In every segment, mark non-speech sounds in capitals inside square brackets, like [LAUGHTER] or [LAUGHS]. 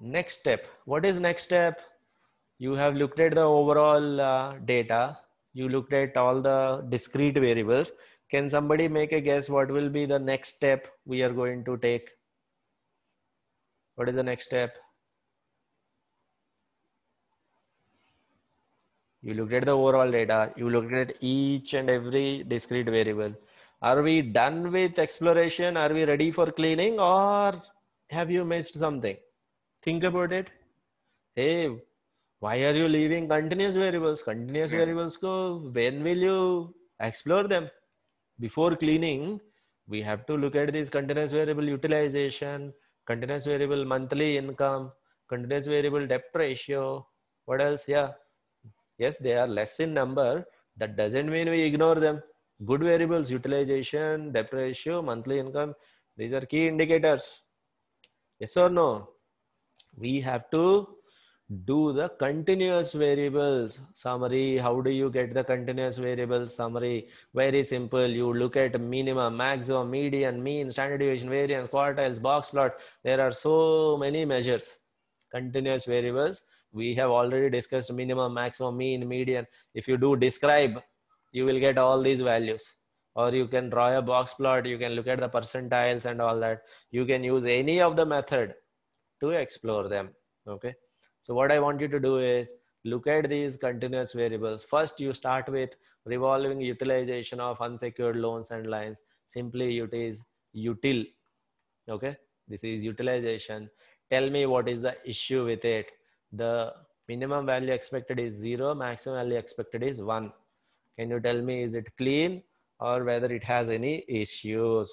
next step what is next step you have looked at the overall uh, data you looked at all the discrete variables can somebody make a guess what will be the next step we are going to take what is the next step you looked at the overall data you looked at each and every discrete variable are we done with exploration are we ready for cleaning or have you missed something think about it hey why are you leaving continuous variables continuous yeah. variables go when will you explore them before cleaning we have to look at this continuous variable utilization continuous variable monthly income continuous variable debt ratio what else yeah yes they are less in number that doesn't mean we ignore them good variables utilization debt ratio monthly income these are key indicators yes or no we have to do the continuous variables summary how do you get the continuous variables summary very simple you look at minimum maximum median mean standard deviation variance quartiles box plot there are so many measures continuous variables we have already discussed minimum maximum mean median if you do describe you will get all these values or you can draw a box plot you can look at the percentiles and all that you can use any of the method to explore them. Okay. So what I want you to do is look at these continuous variables. First, you start with revolving utilization of unsecured loans and lines. Simply it is util. Okay. This is utilization. Tell me what is the issue with it. The minimum value expected is zero. Maximum value expected is one. Can you tell me, is it clean or whether it has any issues?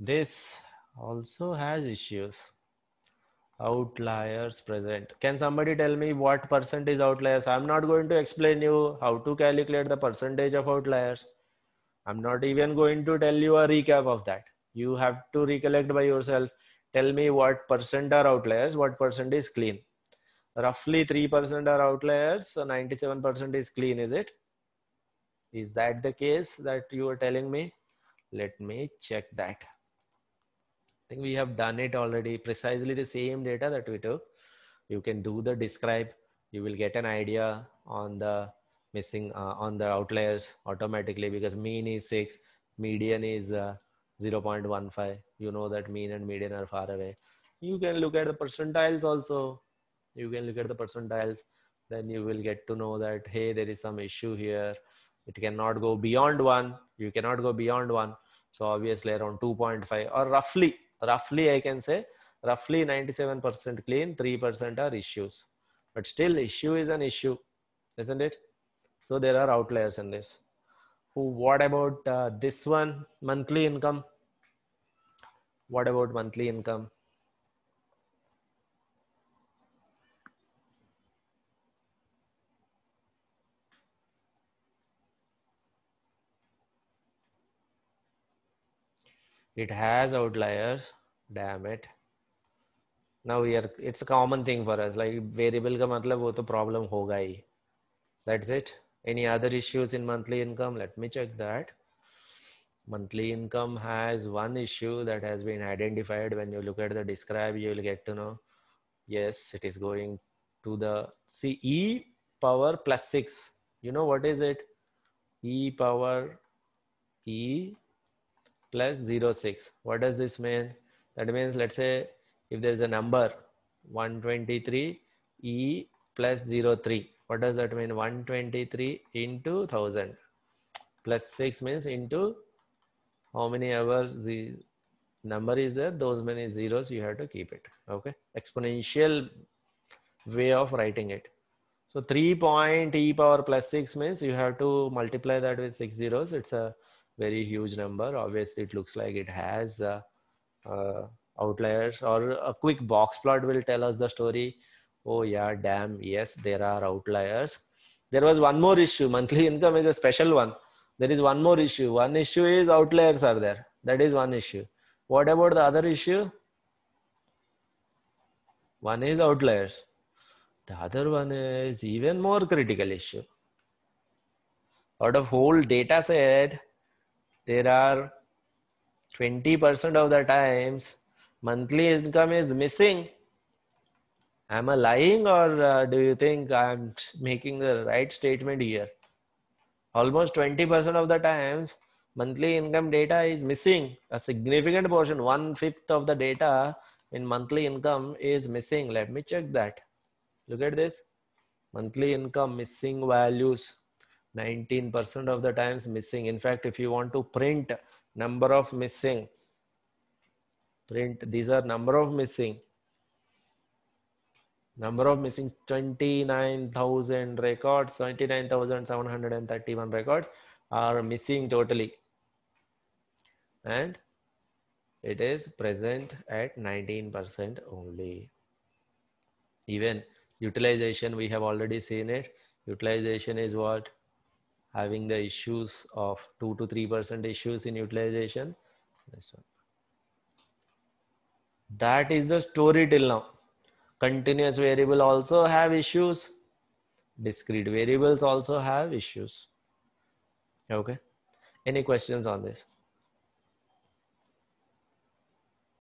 This also has issues outliers present can somebody tell me what percentage outliers i'm not going to explain you how to calculate the percentage of outliers i'm not even going to tell you a recap of that you have to recollect by yourself tell me what percent are outliers what percent is clean roughly 3% are outliers so 97% is clean is it is that the case that you are telling me let me check that think we have done it already, precisely the same data that we took. You can do the describe, you will get an idea on the missing, uh, on the outliers automatically because mean is six, median is uh, 0.15. You know that mean and median are far away. You can look at the percentiles also. You can look at the percentiles. Then you will get to know that, hey, there is some issue here. It cannot go beyond one. You cannot go beyond one. So obviously around 2.5 or roughly roughly i can say roughly 97% clean 3% are issues but still issue is an issue isn't it so there are outliers in this who what about uh, this one monthly income what about monthly income it has outliers damn it now we are it's a common thing for us like variable ka matlab wo to problem hoga hi that's it any other issues in monthly income let me check that monthly income has one issue that has been identified when you look at the describe you will get to know yes it is going to the see e power plus 6 you know what is it e power e plus 06. What does this mean? That means let's say if there is a number 123 E plus 03. What does that mean? 123 into 1000 plus 6 means into how many hours the number is there those many zeros you have to keep it okay exponential way of writing it so 3 point e power plus 6 means you have to multiply that with 6 zeros it's a very huge number. Obviously, it looks like it has uh, uh, outliers or a quick box plot will tell us the story. Oh yeah, damn, yes, there are outliers. There was one more issue. [LAUGHS] Monthly income is a special one. There is one more issue. One issue is outliers are there. That is one issue. What about the other issue? One is outliers. The other one is even more critical issue. Out of whole data set, there are 20% of the times monthly income is missing. Am I lying or uh, do you think I'm making the right statement here? Almost 20% of the times monthly income data is missing. A significant portion, one fifth of the data in monthly income is missing. Let me check that. Look at this monthly income missing values. 19% of the times missing. In fact, if you want to print number of missing, print, these are number of missing. Number of missing 29,000 records, 29,731 records are missing totally. And it is present at 19% only. Even utilization, we have already seen it. Utilization is what? having the issues of 2 to 3% issues in utilization. This one. That is the story till now. Continuous variable also have issues. Discrete variables also have issues. Okay. Any questions on this?